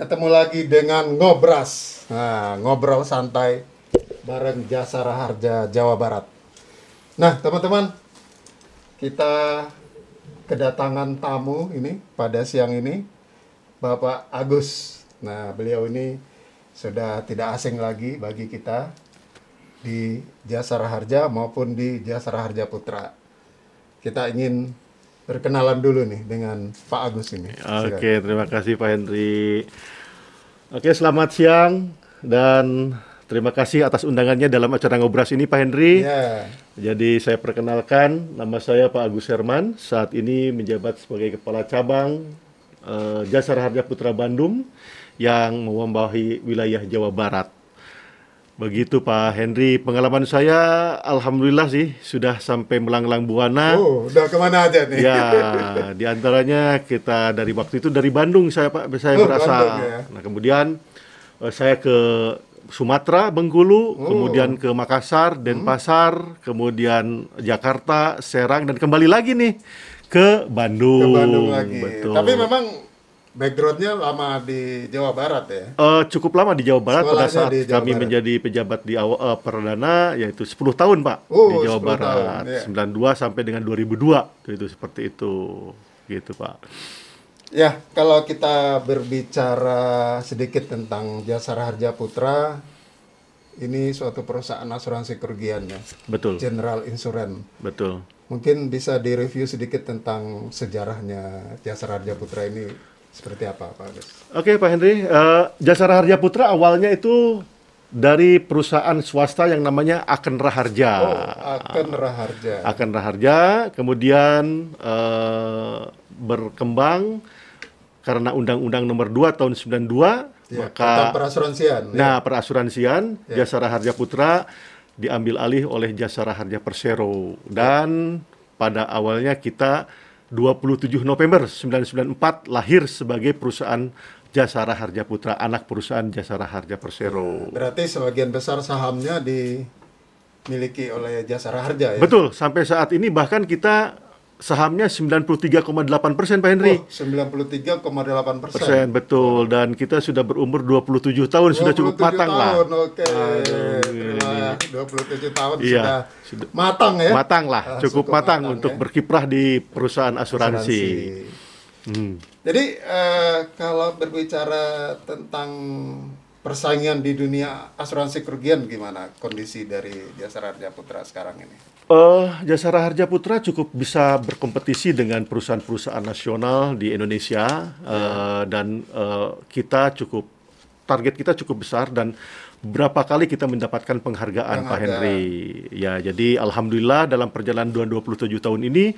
ketemu lagi dengan ngobras nah ngobrol santai bareng Jasara Harja Jawa Barat nah teman-teman kita kedatangan tamu ini pada siang ini Bapak Agus nah beliau ini sudah tidak asing lagi bagi kita di Jasara Harja maupun di Jasara Harja Putra kita ingin berkenalan dulu nih dengan Pak Agus ini. Oke, okay, terima kasih Pak Henry. Oke, okay, selamat siang dan terima kasih atas undangannya dalam acara ngobras ini Pak Henry. Yeah. Jadi saya perkenalkan nama saya Pak Agus Herman, saat ini menjabat sebagai Kepala Cabang uh, eh, Jasa Harja Putra Bandung yang mewambahi wilayah Jawa Barat. Begitu Pak Henry, pengalaman saya alhamdulillah sih sudah sampai melanglang buana. Oh, udah kemana aja nih? Ya, diantaranya kita dari waktu itu dari Bandung saya Pak, saya oh, merasa. Bandung, ya. Nah kemudian eh, saya ke Sumatera, Bengkulu, oh. kemudian ke Makassar, hmm. Denpasar, hmm. kemudian Jakarta, Serang, dan kembali lagi nih ke Bandung. Ke Bandung lagi. Betul. Tapi memang Backgroundnya lama di Jawa Barat ya? Uh, cukup lama di Jawa Barat Sekolahnya pada saat kami Barat. menjadi pejabat di awal, uh, eh, perdana yaitu 10 tahun Pak uh, di oh, Jawa Barat tahun, ya. 92 sampai dengan 2002 itu seperti itu gitu Pak. Ya kalau kita berbicara sedikit tentang Jasara Harja Putra ini suatu perusahaan asuransi kerugiannya Betul. General Insurance. Betul. Mungkin bisa direview sedikit tentang sejarahnya Jasara Harja Putra ini seperti apa Pak Agus? Oke okay, Pak Henry, uh, Jasara Harja Putra awalnya itu dari perusahaan swasta yang namanya Aken Raharja. Oh, Aken Raharja. Aken Raharja, kemudian uh, berkembang karena Undang-Undang Nomor 2 Tahun 92 ya, maka perasuransian. Ya. Nah, ya. perasuransian ya. Jasara Harja Putra diambil alih oleh Jasa Raharja Persero dan ya. pada awalnya kita 27 November 1994 lahir sebagai perusahaan Jasara Harja Putra, anak perusahaan Jasara Harja Persero. Berarti sebagian besar sahamnya dimiliki oleh Jasara Harja ya? Betul, sampai saat ini bahkan kita sahamnya 93,8 persen Pak Henry. Oh, 93,8 persen. Betul, dan kita sudah berumur 27 tahun, 27 sudah cukup matang tahun, lah. oke. Okay. 27 tahun iya, sudah, sudah matang ya. Matang lah, ah, cukup, cukup matang, matang untuk ya. berkiprah di perusahaan asuransi. asuransi. Hmm. Jadi uh, kalau berbicara tentang persaingan di dunia asuransi kerugian gimana kondisi dari Jasa Raharja Putra sekarang ini? Uh, eh, Jasa Raharja Putra cukup bisa berkompetisi dengan perusahaan-perusahaan nasional di Indonesia yeah. Ya. uh, dan uh, kita cukup target kita cukup besar dan berapa kali kita mendapatkan penghargaan Pak Henry. Ya, jadi alhamdulillah dalam perjalanan 27 tahun ini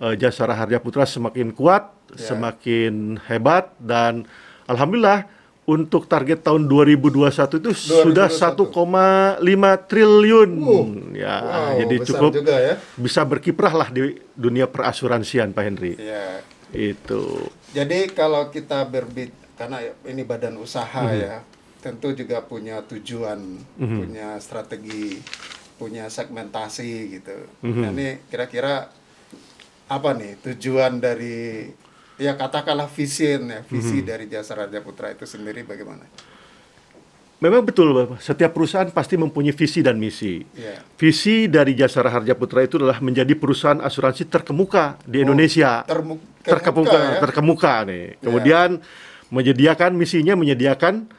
uh, eh, jasa Raharja Putra semakin kuat, ya. semakin hebat dan alhamdulillah untuk target tahun 2021 itu 2021. sudah 1,5 triliun. Uh, ya, wow, jadi cukup juga ya. bisa berkiprah lah di dunia perasuransian Pak Henry. Ya. Itu. Jadi kalau kita berbit karena ini badan usaha hmm. ya, tentu juga punya tujuan, mm-hmm. punya strategi, punya segmentasi gitu. Mm-hmm. Nah, ini kira-kira apa nih tujuan dari ya katakanlah visi ya, visi mm-hmm. dari Jasa Raja Putra itu sendiri bagaimana? Memang betul, Bapak. Setiap perusahaan pasti mempunyai visi dan misi. Yeah. Visi dari Jasa Harja Putra itu adalah menjadi perusahaan asuransi terkemuka di oh, Indonesia. terkemuka, terkemuka, ya? terkemuka nih. Iya. Kemudian yeah. menyediakan misinya menyediakan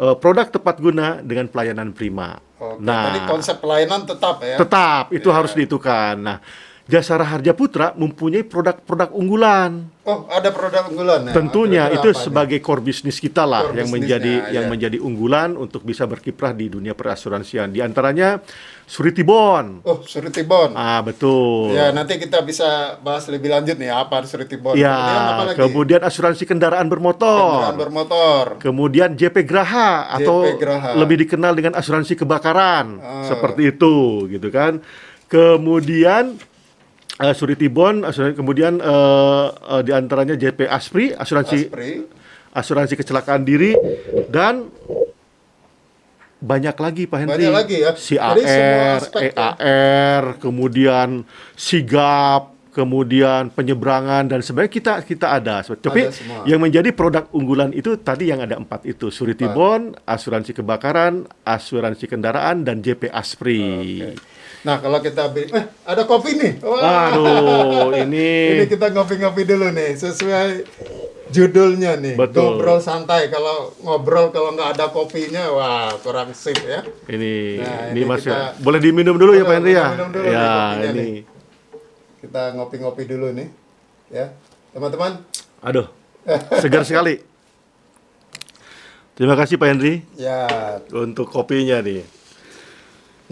uh, produk tepat guna dengan pelayanan prima. Oke, nah, tadi konsep pelayanan tetap ya. Tetap, itu yeah. harus ditukar. Nah, Jasara Harja Putra mempunyai produk-produk unggulan. Oh, ada produk unggulan ya? Tentunya itu apanya? sebagai core bisnis kita lah core yang menjadi aja. Ya. yang menjadi unggulan untuk bisa berkiprah di dunia perasuransian. Di antaranya Surity Bond. Oh, Surity Bond. Ah, betul. Ya, nanti kita bisa bahas lebih lanjut nih apa Surity Bond. Ya, kemudian, kemudian asuransi kendaraan bermotor. Kendaraan bermotor. Kemudian JP Graha JP atau Graha. lebih dikenal dengan asuransi kebakaran. Ah. Seperti itu, gitu kan. Kemudian uh, eh, surity bond, asuransi, eh, kemudian uh, eh, uh, diantaranya JP Aspri, asuransi Aspri. asuransi kecelakaan diri dan banyak lagi Pak Henry. Banyak lagi ya. CAR, EAR, ya. E kemudian SIGAP, kemudian penyeberangan dan sebagainya kita kita ada. Tapi ada yang menjadi produk unggulan itu tadi yang ada empat itu Suri empat. asuransi kebakaran, asuransi kendaraan dan JP Aspri. Okay. Nah kalau kita eh ada kopi nih. Wah. Aduh ini. ini kita ngopi-ngopi dulu nih sesuai judulnya nih. Betul. Ngobrol santai kalau ngobrol kalau nggak ada kopinya wah kurang sip ya. Ini nah, ini, ini Mas kita, ya. boleh diminum dulu ya Pak Henry ya. dulu ya nih, ini. Nih. Kita ngopi-ngopi dulu nih ya teman-teman. Aduh segar sekali. Terima kasih Pak Henry. Ya. Untuk kopinya nih.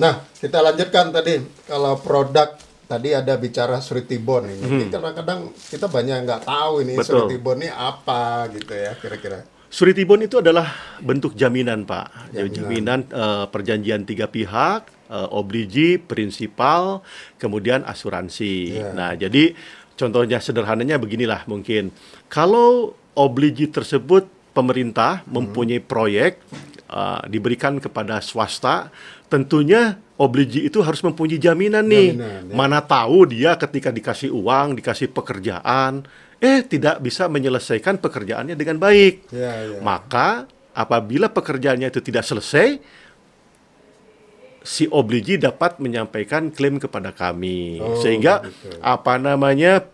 Nah, kita lanjutkan tadi kalau produk tadi ada bicara surity bond ini. Hmm. Kadang-kadang kita banyak nggak tahu ini Betul. surity ini apa gitu ya kira-kira. Surety bond itu adalah bentuk jaminan, Pak. Jaminan, jaminan uh, perjanjian tiga pihak, uh, eh, obligi, prinsipal, kemudian asuransi. Yeah. Nah, jadi contohnya sederhananya beginilah mungkin. Kalau obligi tersebut pemerintah hmm. mempunyai proyek Ah, diberikan kepada swasta, tentunya obligi itu harus mempunyai jaminan nih. Jaminan, ya. Mana tahu dia ketika dikasih uang, dikasih pekerjaan, eh tidak bisa menyelesaikan pekerjaannya dengan baik. Ya, ya. Maka apabila pekerjaannya itu tidak selesai, si obligi dapat menyampaikan klaim kepada kami oh, sehingga betul. apa namanya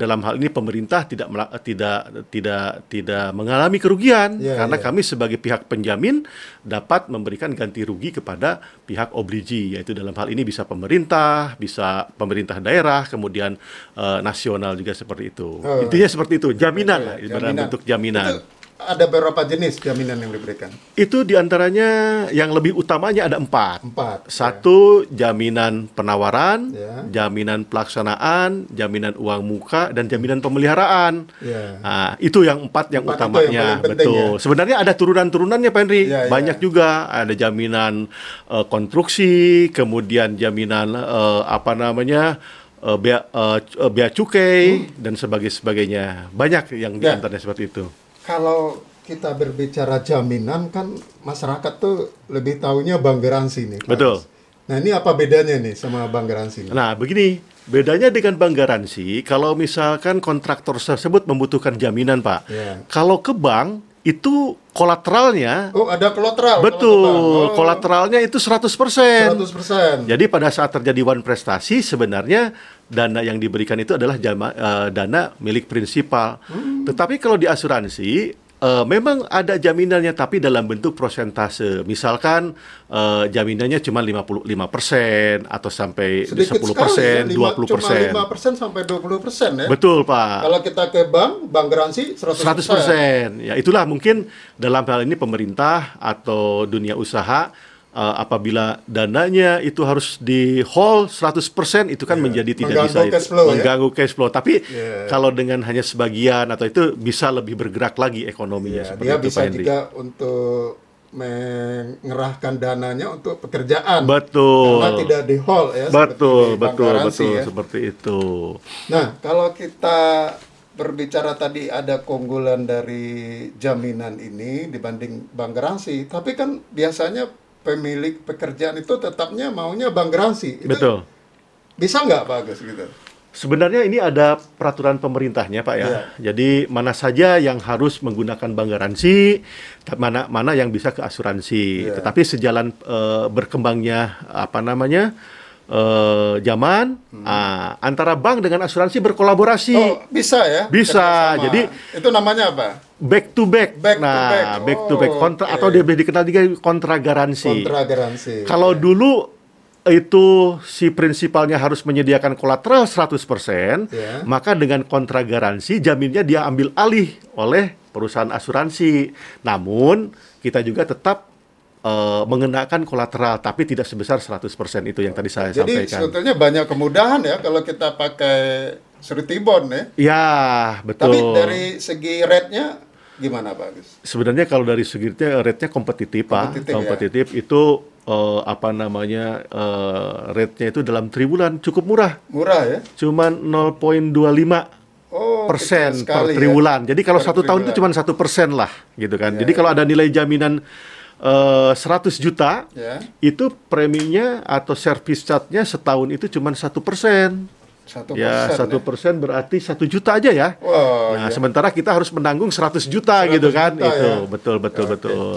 dalam hal ini pemerintah tidak tidak tidak tidak mengalami kerugian yeah, ya. karena yeah. kami sebagai pihak penjamin dapat memberikan ganti rugi kepada pihak obligi yaitu dalam hal ini bisa pemerintah bisa pemerintah daerah kemudian uh, nasional juga seperti itu uh, intinya seperti itu jaminan yeah, yeah, ya, jaminan. bentuk jaminan itu ada beberapa jenis jaminan yang diberikan? Itu diantaranya yang lebih utamanya ada empat. Empat. Ya. Satu ya. jaminan penawaran, ya. jaminan pelaksanaan, jaminan uang muka, dan jaminan pemeliharaan. Ya. Nah, itu yang empat yang empat utamanya. Yang Betul. Ya? Sebenarnya ada turunan-turunannya, Pak Henry. Ya, ya. Banyak ya. juga. Ada jaminan uh, konstruksi, kemudian jaminan uh, apa namanya? Uh, bea, uh, bea cukai hmm. dan sebagainya sebagainya banyak yang nah, diantaranya ya. seperti itu kalau kita berbicara jaminan kan masyarakat tuh lebih tahunya bank garansi nih. Pak Betul. Nah ini apa bedanya nih sama bank garansi? Nih? Nah begini, bedanya dengan bank garansi kalau misalkan kontraktor tersebut membutuhkan jaminan Pak. Yeah. Kalau ke bank itu kolateralnya Oh, ada kolateral. Betul. Oh. Kolateralnya itu 100%. 100%. Jadi pada saat terjadi one prestasi sebenarnya dana yang diberikan itu adalah jama, uh, dana milik prinsipal. Hmm. Tetapi kalau di asuransi uh, memang ada jaminannya tapi dalam bentuk prosentase. Misalkan uh, jaminannya cuma 55% atau sampai Sedikit 10%, sekali, ya, 20%. Cuma 5% sampai 20% ya. Betul, Pak. Kalau kita ke bank, bank garansi 100%. 100%. Ya, itulah mungkin dalam hal ini pemerintah atau dunia usaha uh, apabila dananya itu harus di hold 100% itu kan yeah. menjadi tidak mengganggu bisa cash flow, ya. mengganggu ya? cash flow. Tapi yeah. kalau dengan hanya sebagian atau itu bisa lebih bergerak lagi ekonominya yeah, seperti dia itu bisa Pak juga untuk mengerahkan dananya untuk pekerjaan. Betul. Karena tidak di hold ya. Betul, betul, betul ya. seperti itu. Nah, kalau kita berbicara tadi ada keunggulan dari jaminan ini dibanding bank garansi, tapi kan biasanya pemilik pekerjaan itu tetapnya maunya bank garansi. Itu Betul. Bisa nggak Pak Agus gitu? Sebenarnya ini ada peraturan pemerintahnya Pak ya. Yeah. Jadi mana saja yang harus menggunakan bank garansi, mana mana yang bisa ke asuransi. Yeah. Tetapi sejalan e, berkembangnya apa namanya? uh, zaman hmm. uh, antara bank dengan asuransi berkolaborasi. Oh, bisa ya? Bisa. Jadi itu namanya apa? Back to back. back nah, to back. back to back oh, kontra okay. atau lebih dikenal juga kontra garansi. Kontra garansi. Kalau yeah. dulu itu si prinsipalnya harus menyediakan kolateral 100%, yeah. maka dengan kontra garansi jaminnya dia ambil alih oleh perusahaan asuransi. Namun kita juga tetap uh, mengenakan kolateral tapi tidak sebesar 100% itu yang tadi saya Jadi, sampaikan. Jadi sebetulnya banyak kemudahan ya kalau kita pakai bond ya. Iya, betul. Tapi dari segi rate-nya gimana Pak Sebenarnya kalau dari segi rate-nya kompetitif, kompetitif Pak. Kompetitif ya? itu uh, apa namanya uh, rate-nya itu dalam triwulan cukup murah. Murah ya? Cuman 0.25 Oh, persen per ya. triwulan. Ya? Jadi kalau satu tahun itu cuma satu persen lah, gitu kan. Ya, Jadi ya. kalau ya. ada nilai jaminan uh, eh, 100 juta yeah. itu preminya atau service charge-nya setahun itu cuma satu persen. Satu ya satu ya. persen berarti satu juta aja ya. Wow, nah iya. sementara kita harus menanggung 100 juta 100 gitu kan juta, itu ya. betul betul ya, okay. betul.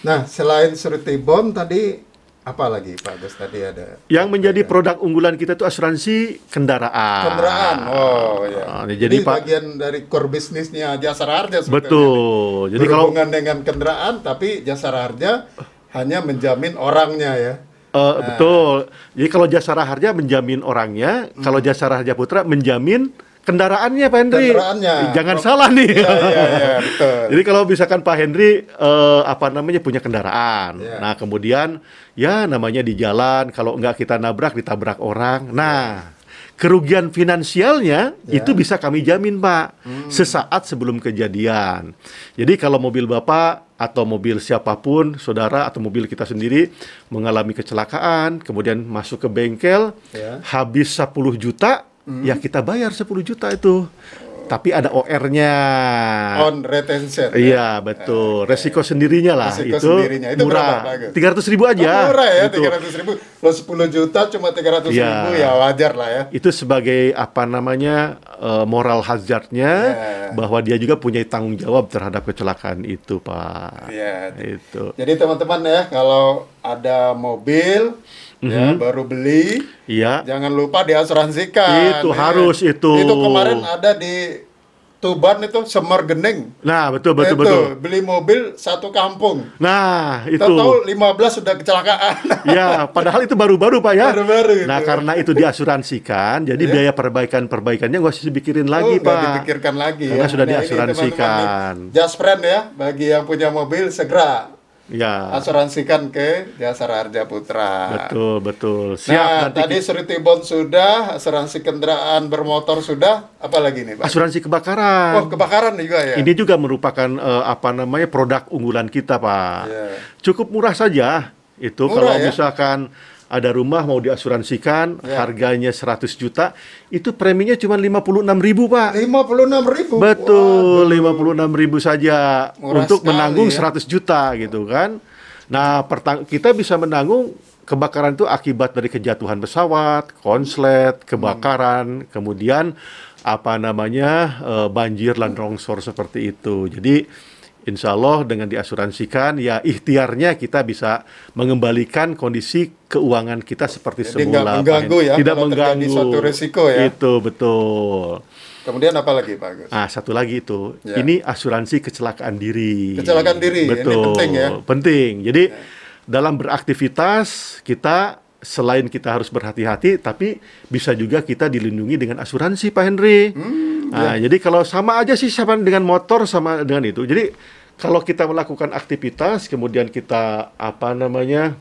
Nah selain Surti bond tadi apa lagi Pak Agus tadi ada yang menjadi ya. produk unggulan kita itu asuransi kendaraan kendaraan oh ya nah, jadi, Pak, bagian dari core bisnisnya jasa harja betul jadi berhubungan kalau dengan kendaraan tapi jasa harja hanya menjamin orangnya ya Uh, nah. Betul. Jadi kalau jasa harja menjamin orangnya, hmm. kalau jasa harja putra menjamin kendaraannya Pak Hendri. Kendaraannya. Jangan Pro salah nih. Ya, ya, ya, betul. Jadi kalau misalkan Pak Hendri eh, apa namanya punya kendaraan. Ya. Nah, kemudian ya namanya di jalan kalau nggak kita nabrak ditabrak orang. Nah, iya. kerugian finansialnya ya. itu bisa kami jamin pak hmm. sesaat sebelum kejadian. Jadi kalau mobil bapak atau mobil siapapun saudara atau mobil kita sendiri mengalami kecelakaan kemudian masuk ke bengkel ya. habis 10 juta hmm. ya kita bayar 10 juta itu tapi ada OR-nya. On retention. Ya. Iya, betul. Resiko sendirinya lah Resiko itu. sendirinya itu murah. Tiga ratus ribu aja. Oh, murah ya, tiga ratus ribu. Lo 10 juta cuma tiga ratus ya. ribu ya wajar lah ya. Itu sebagai apa namanya eh, moral hazardnya ya. bahwa dia juga punya tanggung jawab terhadap kecelakaan itu, Pak. Iya. Itu. Jadi teman-teman ya kalau ada mobil mm -hmm. ya mhm. baru beli iya jangan lupa diasuransikan itu ya. harus itu itu kemarin ada di Tuban itu Semar Gening nah betul betul itu, betul beli mobil satu kampung nah itu tahu 15 sudah kecelakaan Iya, padahal itu baru-baru pak ya baru-baru nah itu. karena itu diasuransikan jadi ya. biaya perbaikan perbaikannya nggak usah dipikirin lagi oh, pak dipikirkan lagi karena ya. sudah nah, diasuransikan ini, teman -teman, just friend ya bagi yang punya mobil segera Ya. Asuransikan ke Jasara Arja Putra. Betul, betul. Siap nah, nanti tadi surti bond sudah, asuransi kendaraan bermotor sudah, apalagi nih, Pak? Asuransi kebakaran. Oh, kebakaran juga ya. Ini juga merupakan uh, apa namanya produk unggulan kita, Pak. Yeah. Cukup murah saja. Itu murah, kalau ya? misalkan ada rumah mau diasuransikan ya. harganya 100 juta itu preminya cuma 56 ribu pak 56 ribu betul 56 ribu saja Murah untuk sekali, menanggung ya. juta gitu kan nah kita bisa menanggung kebakaran itu akibat dari kejatuhan pesawat konslet kebakaran hmm. kemudian apa namanya eh, banjir dan longsor seperti itu jadi insya Allah dengan diasuransikan ya ikhtiarnya kita bisa mengembalikan kondisi keuangan kita seperti Jadi semula. Tidak mengganggu ya. Tidak mengganggu. Suatu resiko ya. Itu betul. Kemudian apa lagi Pak Agus? Ah satu lagi itu ya. ini asuransi kecelakaan diri. Kecelakaan diri betul. ini penting ya. Penting. Jadi ya. dalam beraktivitas kita selain kita harus berhati-hati, tapi bisa juga kita dilindungi dengan asuransi, Pak Henry. Hmm, nah, ya. Jadi kalau sama aja sih sama dengan motor sama dengan itu. Jadi kalau kita melakukan aktivitas, kemudian kita apa namanya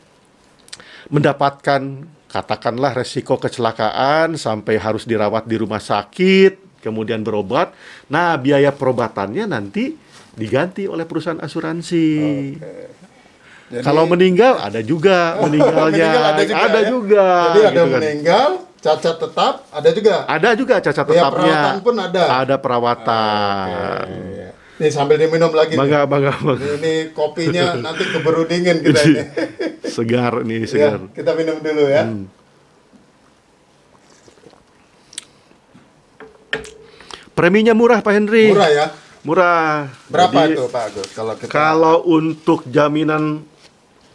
mendapatkan katakanlah resiko kecelakaan sampai harus dirawat di rumah sakit, kemudian berobat. Nah, biaya perobatannya nanti diganti oleh perusahaan asuransi. Okay. Jadi, kalau meninggal ada juga meninggalnya. meninggal ada juga. Ada ya? juga. Jadi ada gitu kan. meninggal, cacat tetap ada juga. Ada juga cacat ya, tetapnya. Ya, perawatan pun ada. Ada perawatan. Ah, okay. Iya, iya. Nih sambil diminum lagi. Bangga, nih. bangga, bangga. Ini, ini kopinya nanti keburu dingin kita iya, ini. segar nih, segar. Ya, kita minum dulu ya. Hmm. Preminya murah Pak Henry. Murah ya? Murah. Berapa Jadi, itu Pak Agus? Kalau kita... kalau untuk jaminan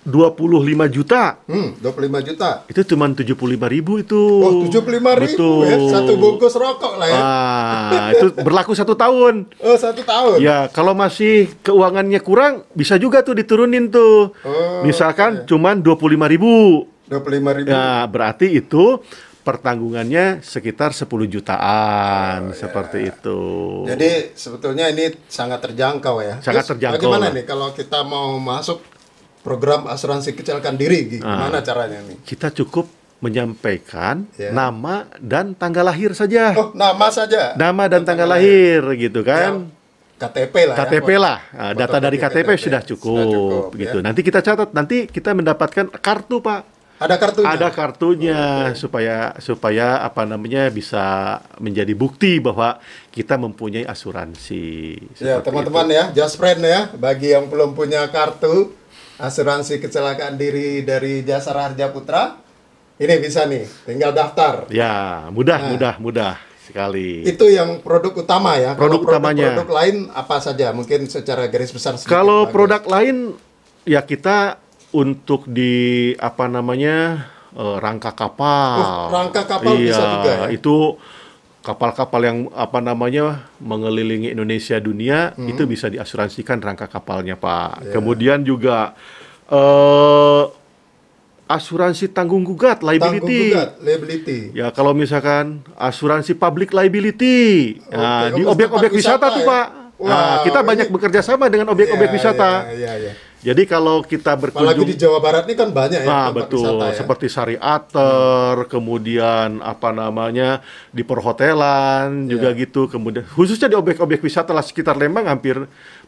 25 juta. Hmm, 25 juta. Itu cuma 75 ribu itu. Oh, 75 ribu ya? Betul. ya. Satu bungkus rokok lah ya. Ah, itu berlaku satu tahun. Oh, satu tahun. Ya, kalau masih keuangannya kurang, bisa juga tuh diturunin tuh. Oh, Misalkan okay. cuma 25 ribu. 25 ribu. Ya, berarti itu pertanggungannya sekitar 10 jutaan oh, iya. seperti ya. itu. Jadi sebetulnya ini sangat terjangkau ya. Sangat Terus, terjangkau. Bagaimana nih kalau kita mau masuk program asuransi kecelakaan diri ah. gimana nah, caranya nih kita cukup menyampaikan yeah. nama dan tanggal lahir saja oh nama saja nama dan, dan tanggal, lahir, lahir gitu kan ya. KTP lah. Ya. KTP ya, lah. Nah, data dari KTP, KTP sudah cukup, sudah cukup gitu. Ya. Nanti kita catat, nanti kita mendapatkan kartu pak. Ada kartunya. Ada kartunya oh, okay. Iya, iya. supaya supaya apa namanya bisa menjadi bukti bahwa kita mempunyai asuransi. Ya teman-teman ya, just friend ya. Bagi yang belum punya kartu asuransi kecelakaan diri dari Jasa Harja Putra, ini bisa nih, tinggal daftar. Ya, mudah, nah, mudah, mudah sekali. Itu yang produk utama ya. Produk, produk utamanya. Produk lain apa saja? Mungkin secara garis besar. Kalau bagus. produk lain, ya kita untuk di apa namanya uh, rangka kapal. Uh, rangka kapal iya, bisa juga. Ya? Itu kapal-kapal yang apa namanya mengelilingi Indonesia dunia hmm. itu bisa diasuransikan rangka kapalnya Pak. Yeah. Kemudian juga eh uh, asuransi tanggung gugat liability. Tanggung gugat liability. Ya kalau misalkan asuransi public liability. Okay. Nah, oh, di obyek-obyek wisata, wisata ya? tuh Pak. Wow, ya? nah, kita banyak bekerja sama dengan obyek-obyek yeah, wisata. Yeah, yeah, yeah. Jadi kalau kita berkunjung Apalagi di Jawa Barat ini kan banyak ya nah, tempat betul, wisata ya. seperti Sariater, hmm. kemudian apa namanya di perhotelan yeah. juga iya. gitu, kemudian khususnya di objek-objek wisata lah sekitar Lembang hampir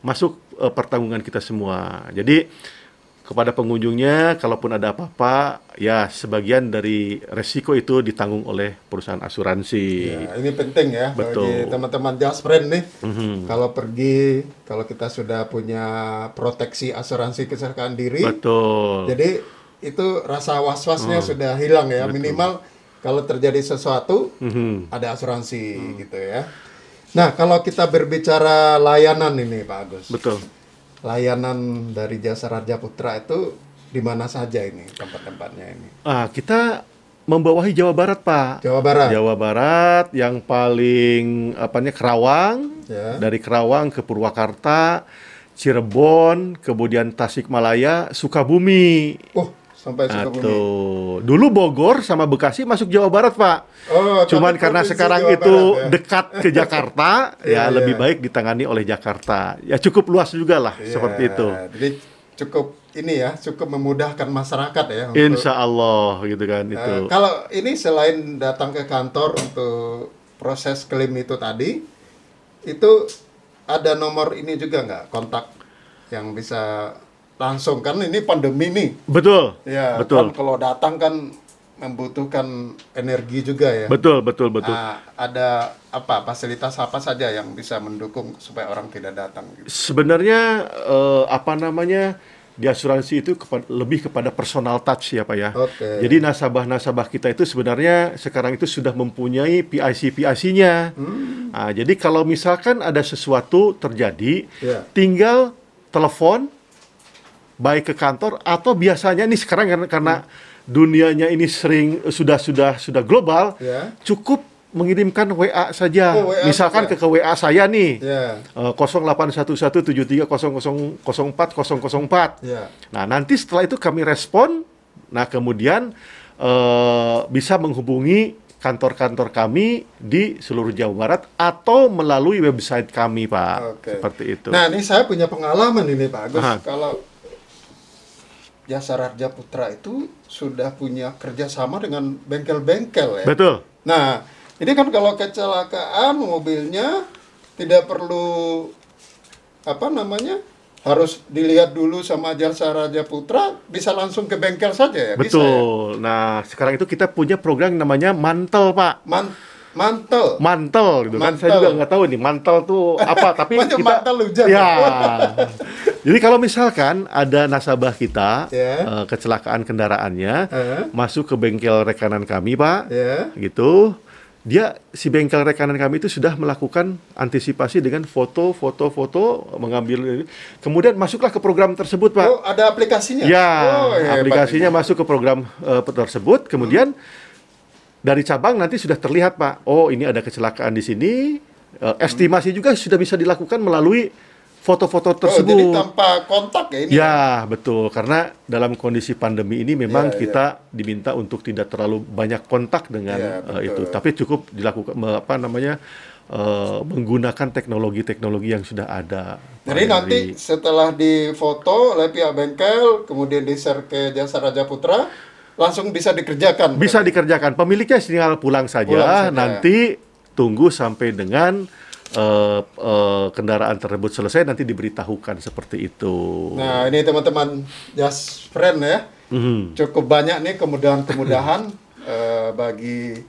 masuk uh, pertanggungan kita semua. Jadi kepada pengunjungnya kalaupun ada apa-apa ya sebagian dari resiko itu ditanggung oleh perusahaan asuransi. Ya, ini penting ya Betul. bagi teman-teman just nih. Mm-hmm. Kalau pergi kalau kita sudah punya proteksi asuransi kesehatan diri. Betul. Jadi itu rasa was-wasnya mm. sudah hilang ya Betul. minimal kalau terjadi sesuatu mm-hmm. ada asuransi mm. gitu ya. Nah, kalau kita berbicara layanan ini Pak Agus. Betul layanan dari Jasa Raja Putra itu di mana saja ini tempat-tempatnya ini? Ah, kita membawahi Jawa Barat, Pak. Jawa Barat. Jawa Barat yang paling apanya Kerawang, ya. dari Kerawang ke Purwakarta, Cirebon, kemudian Tasikmalaya, Sukabumi. Oh, sampai Sukabumi. Dulu Bogor sama Bekasi masuk Jawa Barat, Pak. Oh, Cuman karena sekarang Barat, itu ya? dekat ke Jakarta, ya yeah, lebih yeah. baik ditangani oleh Jakarta. Ya cukup luas juga lah yeah. seperti itu. Jadi cukup ini ya cukup memudahkan masyarakat ya. Untuk, Insya Allah gitu kan uh, itu. Kalau ini selain datang ke kantor untuk proses klaim itu tadi, itu ada nomor ini juga nggak kontak yang bisa langsung kan ini pandemi nih. Betul. Ya, betul. Kan kalau datang kan membutuhkan energi juga ya. Betul, betul, betul. Nah, ada apa fasilitas apa saja yang bisa mendukung supaya orang tidak datang? Gitu? Sebenarnya eh, apa namanya di asuransi itu kepa lebih kepada personal touch ya pak ya. Okay. Jadi nasabah-nasabah kita itu sebenarnya sekarang itu sudah mempunyai PIC PIC-nya. Hmm. Nah, jadi kalau misalkan ada sesuatu terjadi, yeah. tinggal telepon baik ke kantor atau biasanya ini sekarang karena, dunianya ini sering sudah sudah sudah global yeah. cukup mengirimkan WA saja oh, WA misalkan ke ke WA saya nih yeah. uh, yeah. nah nanti setelah itu kami respon nah kemudian uh, bisa menghubungi kantor-kantor kami di seluruh Jawa Barat atau melalui website kami, Pak. Okay. Seperti itu. Nah, ini saya punya pengalaman ini, Pak Agus. Aha. Kalau Jasa Raja Putra itu sudah punya kerjasama dengan bengkel-bengkel ya. Betul. Nah, ini kan kalau kecelakaan mobilnya tidak perlu apa namanya harus dilihat dulu sama Jasa Raja Putra bisa langsung ke bengkel saja ya betul bisa, ya? nah sekarang itu kita punya program namanya mantel pak Man mantel mantel gitu mantel. kan saya juga nggak tahu nih mantel tuh apa tapi kita mantel hujan ya, ya. Jadi kalau misalkan ada nasabah kita yeah. Ya. uh, kecelakaan kendaraannya uh ya. -huh. masuk ke bengkel rekanan kami, Pak. Yeah. Gitu. Dia si bengkel rekanan kami itu sudah melakukan antisipasi dengan foto, foto, foto mengambil kemudian masuklah ke program tersebut, Pak. Oh, ada aplikasinya? Ya, oh, iya, aplikasinya Pak. masuk ke program uh, tersebut kemudian hmm. Dari cabang nanti sudah terlihat, Pak. Oh, ini ada kecelakaan di sini. Uh, estimasi hmm. juga sudah bisa dilakukan melalui foto-foto tersebut. Oh, jadi tanpa kontak ya ini? Ya, ya, betul. Karena dalam kondisi pandemi ini memang ya, ya. kita ya. diminta untuk tidak terlalu banyak kontak dengan ya, uh, itu. Tapi cukup dilakukan apa namanya uh, menggunakan teknologi-teknologi yang sudah ada. Jadi Pak nanti Henry. setelah difoto oleh pihak bengkel, kemudian di-share ke Jasa Raja Putra, langsung bisa dikerjakan. Bisa kan? dikerjakan. Pemiliknya tinggal pulang saja. Pulang saja. Nanti tunggu sampai dengan uh, uh, kendaraan tersebut selesai nanti diberitahukan seperti itu. Nah ini teman-teman just friend ya, mm-hmm. cukup banyak nih kemudahan-kemudahan uh, bagi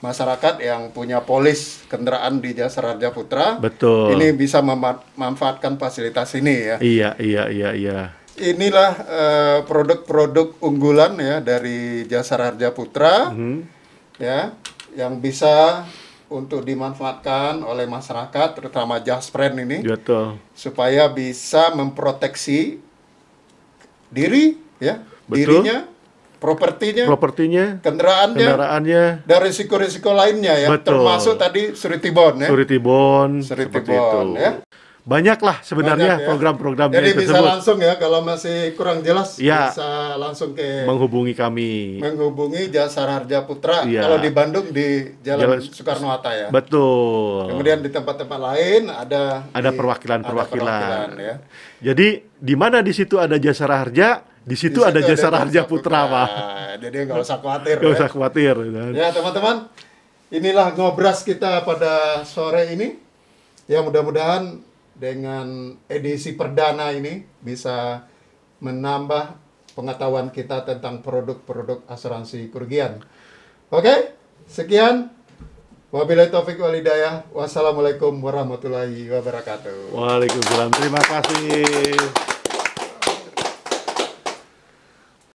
masyarakat yang punya polis kendaraan di Jasa Raja Putra. Betul. Ini bisa memanfaatkan fasilitas ini ya. Iya iya iya iya. Inilah produk-produk uh, unggulan ya dari Jasa Raja Putra, mm-hmm. ya yang bisa untuk dimanfaatkan oleh masyarakat terutama Jaspren ini Betul. supaya bisa memproteksi diri ya Betul. dirinya propertinya, propertinya, kendaraannya, kendaraannya, dan risiko-risiko lainnya ya, betul. termasuk tadi suri bond ya. Suriti bond, suriti bond itu. ya banyaklah sebenarnya Banyak ya. program-programnya Jadi tersebut. bisa langsung ya kalau masih kurang jelas ya. bisa langsung ke menghubungi kami. Menghubungi Jasa Harja Putra ya. kalau di Bandung di Jalan, Jalan Soekarno Hatta ya. Betul. Kemudian di tempat-tempat lain ada ada perwakilan-perwakilan. Perwakilan, ya. Jadi di mana di situ ada Jasa Harja, di situ, di situ ada, Jasa Harja Putra, Pak. Jadi nggak usah khawatir. Nggak ya. usah khawatir. Ya, teman-teman, inilah ngobras kita pada sore ini. Ya mudah-mudahan dengan edisi perdana ini bisa menambah pengetahuan kita tentang produk-produk asuransi kerugian. Oke, okay? sekian. Wabillahi taufik walidayah. Wassalamualaikum warahmatullahi wabarakatuh. Waalaikumsalam. Terima kasih.